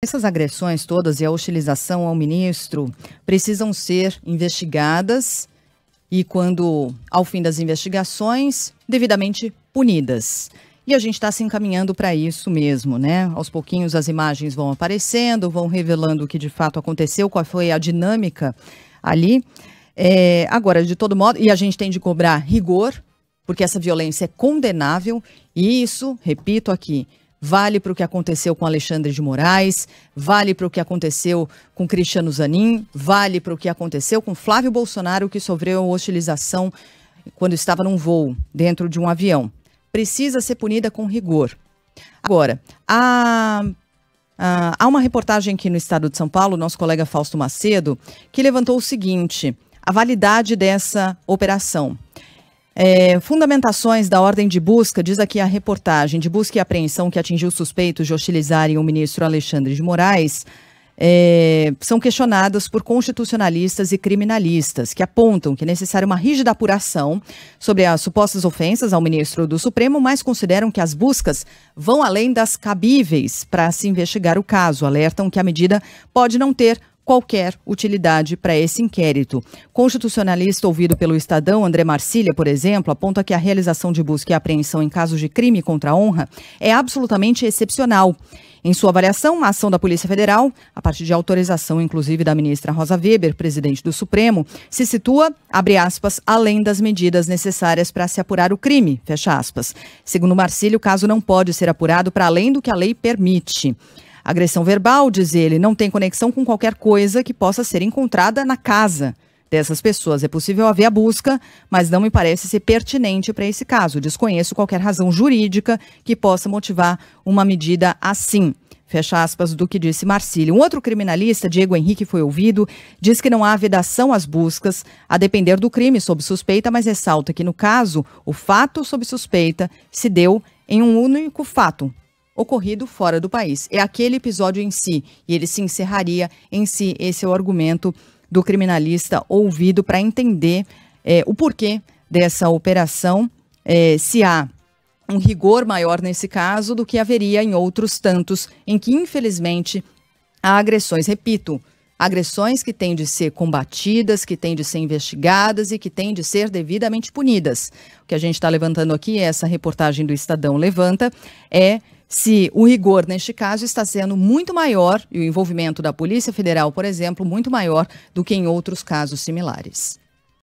Essas agressões todas e a hostilização ao ministro precisam ser investigadas e, quando ao fim das investigações, devidamente punidas. E a gente está se encaminhando para isso mesmo, né? Aos pouquinhos as imagens vão aparecendo, vão revelando o que de fato aconteceu, qual foi a dinâmica ali. É, agora, de todo modo, e a gente tem de cobrar rigor, porque essa violência é condenável, e isso, repito aqui, vale para o que aconteceu com Alexandre de Moraes, vale para o que aconteceu com Cristiano Zanin, vale para o que aconteceu com Flávio Bolsonaro, que sofreu hostilização quando estava num voo dentro de um avião. Precisa ser punida com rigor. Agora, há há uma reportagem aqui no estado de São Paulo, nosso colega Fausto Macedo, que levantou o seguinte: a validade dessa operação. É, fundamentações da ordem de busca, diz aqui a reportagem, de busca e apreensão que atingiu suspeitos de hostilizarem o ministro Alexandre de Moraes, é, são questionadas por constitucionalistas e criminalistas, que apontam que é necessária uma rígida apuração sobre as supostas ofensas ao ministro do Supremo, mas consideram que as buscas vão além das cabíveis para se investigar o caso. Alertam que a medida pode não ter qualquer utilidade para esse inquérito. Constitucionalista ouvido pelo Estadão, André Marcília, por exemplo, aponta que a realização de busca e apreensão em casos de crime contra a honra é absolutamente excepcional. Em sua avaliação, a ação da Polícia Federal, a partir de autorização inclusive da ministra Rosa Weber, presidente do Supremo, se situa, abre aspas, além das medidas necessárias para se apurar o crime, fecha aspas. Segundo Marcílio, o caso não pode ser apurado para além do que a lei permite. Agressão verbal, diz ele, não tem conexão com qualquer coisa que possa ser encontrada na casa dessas pessoas. É possível haver a busca, mas não me parece ser pertinente para esse caso. Desconheço qualquer razão jurídica que possa motivar uma medida assim. Fecha aspas do que disse Marcílio. Um outro criminalista, Diego Henrique, foi ouvido, diz que não há vedação às buscas, a depender do crime sob suspeita, mas ressalta que, no caso, o fato sob suspeita se deu em um único fato, ocorrido fora do país. É aquele episódio em si, e ele se encerraria em si. Esse é o argumento do criminalista ouvido para entender é, o porquê dessa operação, é, se há um rigor maior nesse caso do que haveria em outros tantos, em que, infelizmente, há agressões. Repito, agressões que têm de ser combatidas, que têm de ser investigadas e que têm de ser devidamente punidas. O que a gente está levantando aqui, essa reportagem do Estadão levanta, é se o rigor, neste caso, está sendo muito maior, e o envolvimento da Polícia Federal, por exemplo, muito maior do que em outros casos similares.